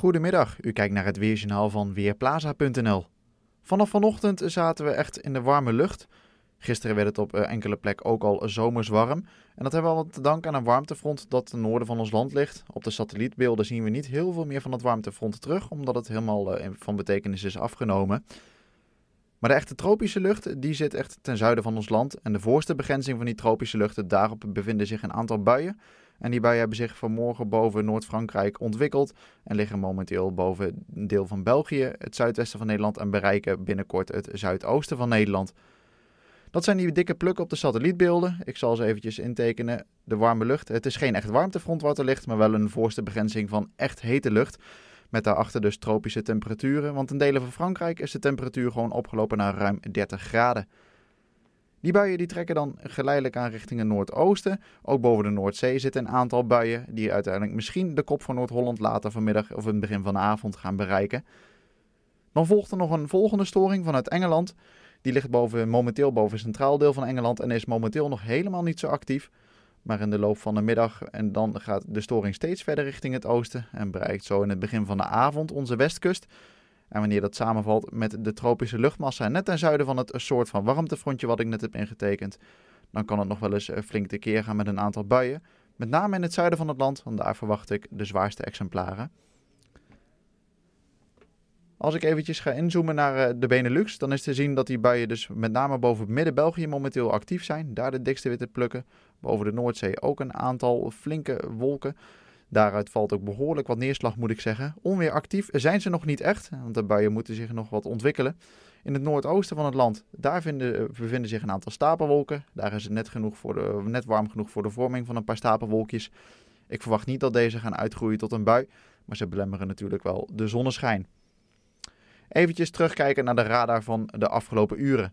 Goedemiddag, u kijkt naar het weerjournaal van Weerplaza.nl. Vanaf vanochtend zaten we echt in de warme lucht. Gisteren werd het op eh, enkele plekken ook al zomers warm. En dat hebben we al te danken aan een warmtefront dat ten noorden van ons land ligt. Op de satellietbeelden zien we niet heel veel meer van het warmtefront terug, omdat het helemaal eh, van betekenis is afgenomen. Maar de echte tropische lucht die zit echt ten zuiden van ons land. En de voorste begrenzing van die tropische lucht, daarop bevinden zich een aantal buien. En die buien hebben zich vanmorgen boven Noord-Frankrijk ontwikkeld en liggen momenteel boven een deel van België, het zuidwesten van Nederland en bereiken binnenkort het zuidoosten van Nederland. Dat zijn die dikke plukken op de satellietbeelden. Ik zal ze eventjes intekenen. De warme lucht. Het is geen echt warmtefront wat er ligt, maar wel een voorste begrenzing van echt hete lucht. Met daarachter dus tropische temperaturen, want in delen van Frankrijk is de temperatuur gewoon opgelopen naar ruim 30 graden. Die buien die trekken dan geleidelijk aan richting het noordoosten. Ook boven de Noordzee zitten een aantal buien die uiteindelijk misschien de kop van Noord-Holland later vanmiddag of in het begin van de avond gaan bereiken. Dan volgt er nog een volgende storing vanuit Engeland. Die ligt boven, momenteel boven het centraal deel van Engeland en is momenteel nog helemaal niet zo actief. Maar in de loop van de middag en dan gaat de storing steeds verder richting het oosten en bereikt zo in het begin van de avond onze westkust. En wanneer dat samenvalt met de tropische luchtmassa net ten zuiden van het soort van warmtefrontje wat ik net heb ingetekend, dan kan het nog wel eens eh, flink tekeer gaan met een aantal buien. Met name in het zuiden van het land, want daar verwacht ik de zwaarste exemplaren. Als ik eventjes ga inzoomen naar eh, de Benelux, dan is te zien dat die buien dus met name boven midden-België momenteel actief zijn. Daar de dikste witte plukken. Boven de Noordzee ook een aantal flinke wolken. Daaruit valt ook behoorlijk wat neerslag, moet ik zeggen. Onweeractief zijn ze nog niet echt, want de buien moeten zich nog wat ontwikkelen. In het noordoosten van het land, daar vinden, eh, bevinden zich een aantal stapelwolken. Daar is het net, genoeg voor de, net warm genoeg voor de vorming van een paar stapelwolkjes. Ik verwacht niet dat deze gaan uitgroeien tot een bui, maar ze belemmeren natuurlijk wel de zonneschijn. Even terugkijken naar de radar van de afgelopen uren.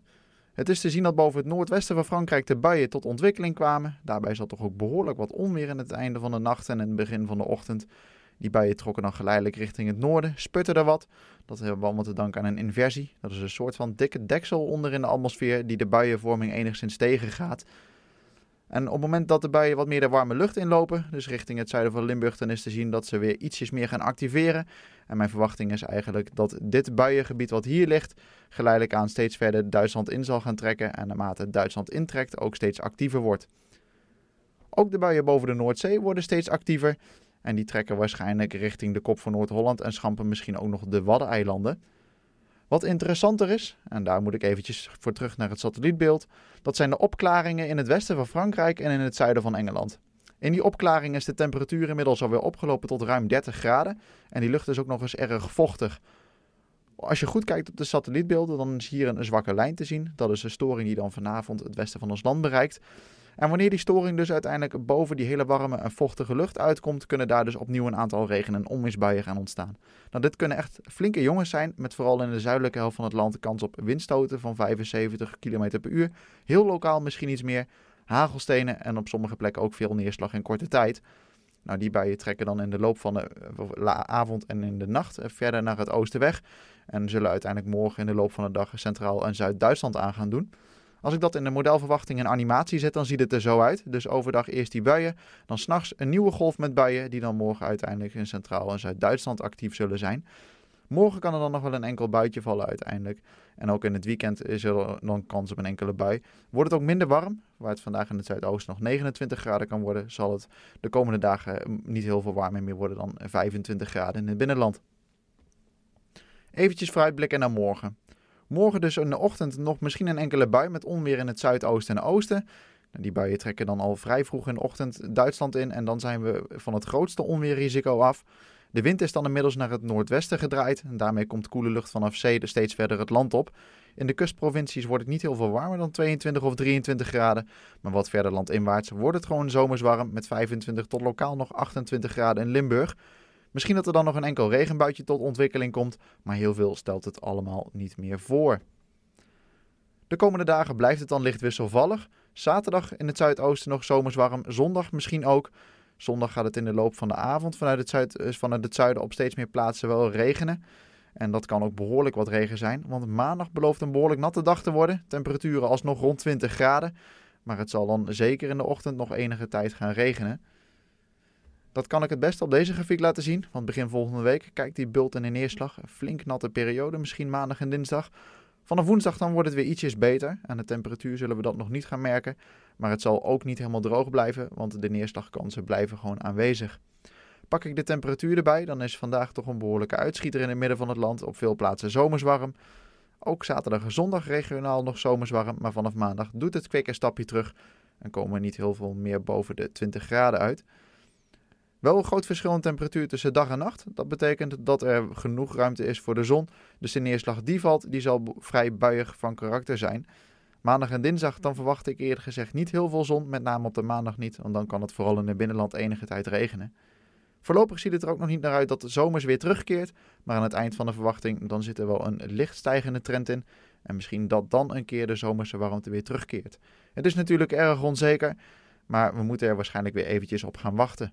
Het is te zien dat boven het noordwesten van Frankrijk de buien tot ontwikkeling kwamen. Daarbij zat toch ook behoorlijk wat onweer in het einde van de nacht en in het begin van de ochtend. Die buien trokken dan geleidelijk richting het noorden, sputten er wat. Dat hebben we allemaal te danken aan een inversie. Dat is een soort van dikke deksel onder in de atmosfeer die de buienvorming enigszins tegengaat. En op het moment dat de buien wat meer de warme lucht inlopen, dus richting het zuiden van Limburg, dan is te zien dat ze weer ietsjes meer gaan activeren. En mijn verwachting is eigenlijk dat dit buiengebied wat hier ligt, geleidelijk aan steeds verder Duitsland in zal gaan trekken. En naarmate Duitsland intrekt, ook steeds actiever wordt. Ook de buien boven de Noordzee worden steeds actiever. En die trekken waarschijnlijk richting de kop van Noord-Holland en schampen misschien ook nog de Waddeneilanden. Wat interessanter is, en daar moet ik eventjes voor terug naar het satellietbeeld, dat zijn de opklaringen in het westen van Frankrijk en in het zuiden van Engeland. In die opklaring is de temperatuur inmiddels alweer opgelopen tot ruim 30 graden en die lucht is ook nog eens erg vochtig. Als je goed kijkt op de satellietbeelden, dan is hier een zwakke lijn te zien. Dat is de storing die dan vanavond het westen van ons land bereikt. En wanneer die storing dus uiteindelijk boven die hele warme en vochtige lucht uitkomt, kunnen daar dus opnieuw een aantal regen- en onweersbuien gaan ontstaan. Nou, dit kunnen echt flinke jongens zijn, met vooral in de zuidelijke helft van het land kans op windstoten van 75 km per uur. Heel lokaal misschien iets meer, hagelstenen en op sommige plekken ook veel neerslag in korte tijd. Nou, die buien trekken dan in de loop van de avond en in de nacht eh, verder naar het oosten weg. En zullen uiteindelijk morgen in de loop van de dag Centraal- en Zuid-Duitsland aan gaan doen. Als ik dat in de modelverwachting en animatie zet, dan ziet het er zo uit. Dus overdag eerst die buien, dan s'nachts een nieuwe golf met buien, die dan morgen uiteindelijk in Centraal- en Zuid-Duitsland actief zullen zijn. Morgen kan er dan nog wel een enkel buitje vallen uiteindelijk. En ook in het weekend is er dan kans op een enkele bui. Wordt het ook minder warm, waar het vandaag in het Zuidoosten nog 29 graden kan worden, zal het de komende dagen mm, niet heel veel warmer meer worden dan 25 graden in het binnenland. Eventjes vooruitblikken naar morgen. Morgen dus in de ochtend nog misschien een enkele bui met onweer in het zuidoosten en oosten. Nou, die buien trekken dan al vrij vroeg in de ochtend Duitsland in en dan zijn we van het grootste onweerrisico af. De wind is dan inmiddels naar het noordwesten gedraaid en daarmee komt koele lucht vanaf zee steeds verder het land op. In de kustprovincies wordt het niet heel veel warmer dan 22 of 23 graden, maar wat verder landinwaarts wordt het gewoon zomers warm met 25 tot lokaal nog 28 graden in Limburg. Misschien dat er dan nog een enkel regenbuitje tot ontwikkeling komt, maar heel veel stelt het allemaal niet meer voor. De komende dagen blijft het dan licht wisselvallig. Zaterdag in het zuidoosten nog zomers warm, zondag misschien ook. Zondag gaat het in de loop van de avond vanuit het, zuid, eh, vanuit het zuiden op steeds meer plaatsen wel regenen. En dat kan ook behoorlijk wat regen zijn, want maandag belooft een behoorlijk natte dag te worden. Temperaturen alsnog rond 20 graden. Maar het zal dan zeker in de ochtend nog enige tijd gaan regenen. Dat kan ik het best op deze grafiek laten zien, want begin volgende week kijkt die bult de neerslag. Een flink natte periode, misschien maandag en dinsdag. Vanaf woensdag dan wordt het weer ietsjes beter. Aan de temperatuur zullen we dat nog niet gaan merken. Maar het zal ook niet helemaal droog blijven, want de neerslagkansen blijven gewoon aanwezig. Pak ik de temperatuur erbij, dan is vandaag toch een behoorlijke uitschieter in het midden van het land. Op veel plaatsen zomers warm. Ook zaterdag en zondag regionaal nog zomers warm, maar vanaf maandag doet het kwik een stapje terug. En komen we niet heel veel meer boven de 20 graden uit. Wel een groot verschil in temperatuur tussen dag en nacht. Dat betekent dat er genoeg ruimte is voor de zon. Dus de neerslag die valt, die zal vrij buiig van karakter zijn. Maandag en dinsdag dan verwacht ik eerder gezegd niet heel veel zon, met name op de maandag niet, want dan kan het vooral in het binnenland enige tijd regenen. Voorlopig ziet het er ook nog niet naar uit dat de zomers weer terugkeert, maar aan het eind van de verwachting dan zit er wel een licht stijgende trend in en misschien dat dan een keer de zomerse warmte weer terugkeert. Het is natuurlijk erg onzeker, maar we moeten er waarschijnlijk weer eventjes op gaan wachten.